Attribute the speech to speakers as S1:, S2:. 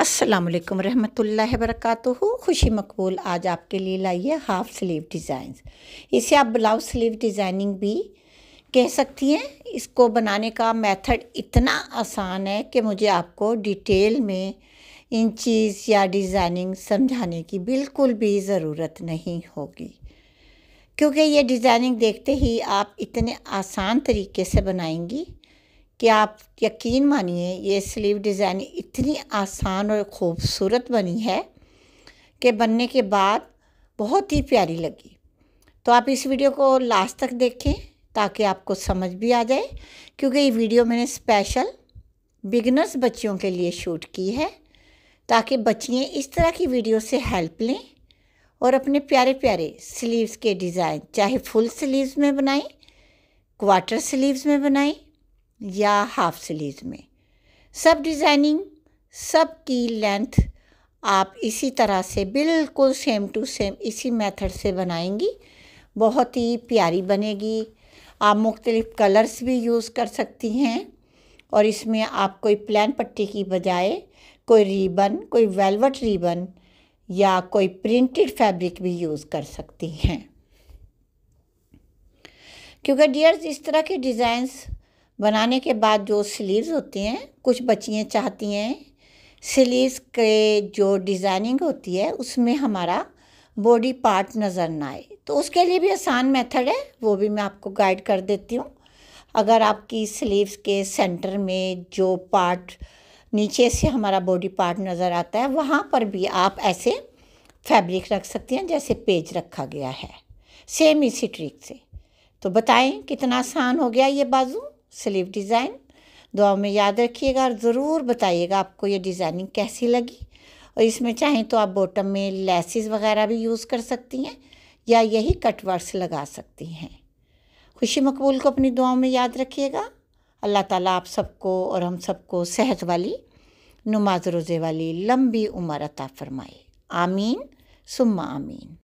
S1: असलकम रहमतुल्ला वरकत खुशी मकबूल आज आपके लिए लाई है हाफ़ स्लीव डिज़ाइन इसे आप ब्लाउज स्लीव डिज़ाइनिंग भी कह सकती हैं इसको बनाने का मेथड इतना आसान है कि मुझे आपको डिटेल में इन चीज़ या डिज़ाइनिंग समझाने की बिल्कुल भी ज़रूरत नहीं होगी क्योंकि ये डिज़ाइनिंग देखते ही आप इतने आसान तरीके से बनाएंगी कि आप यकीन मानिए ये स्लीव डिज़ाइन इतनी आसान और ख़ूबसूरत बनी है कि बनने के बाद बहुत ही प्यारी लगी तो आप इस वीडियो को लास्ट तक देखें ताकि आपको समझ भी आ जाए क्योंकि ये वीडियो मैंने स्पेशल बिगनर्स बच्चियों के लिए शूट की है ताकि बच्चियाँ इस तरह की वीडियो से हेल्प लें और अपने प्यारे प्यारे स्लीव्स के डिज़ाइन चाहे फुल स्लीव्स में बनाएं क्वार्टर स्लीव्स में बनाएं या हाफ स्लीव में सब डिज़ाइनिंग सब की लेंथ आप इसी तरह से बिल्कुल सेम टू सेम इसी मेथड से बनाएंगी बहुत ही प्यारी बनेगी आप मुख्तलिफ़ कलर्स भी यूज़ कर सकती हैं और इसमें आप कोई प्लान पट्टी की बजाय कोई रिबन कोई वेलवेट रिबन या कोई प्रिंटेड फैब्रिक भी यूज़ कर सकती हैं क्योंकि डियर्स इस तरह के डिज़ाइंस बनाने के बाद जो स्लीव्स होती हैं कुछ बच्चियाँ चाहती हैं स्लीव्स के जो डिज़ाइनिंग होती है उसमें हमारा बॉडी पार्ट नज़र ना आए तो उसके लिए भी आसान मेथड है वो भी मैं आपको गाइड कर देती हूँ अगर आपकी स्लीव्स के सेंटर में जो पार्ट नीचे से हमारा बॉडी पार्ट नज़र आता है वहाँ पर भी आप ऐसे फैब्रिक रख सकती हैं जैसे पेज रखा गया है सेम इसी ट्रिक से तो बताएं कितना आसान हो गया ये बाजू स्लीव डिज़ाइन दुआ में याद रखिएगा और ज़रूर बताइएगा आपको ये डिज़ाइनिंग कैसी लगी और इसमें चाहें तो आप बॉटम में लेसिस वगैरह भी यूज़ कर सकती हैं या यही कटवर्स लगा सकती हैं खुशी मकबूल को अपनी दुआओं में याद रखिएगा अल्लाह ताला आप सबको और हम सबको सेहत वाली नमाज रोज़े वाली लंबी उम्र अता फरमाए आमीन सुम्मा आमीन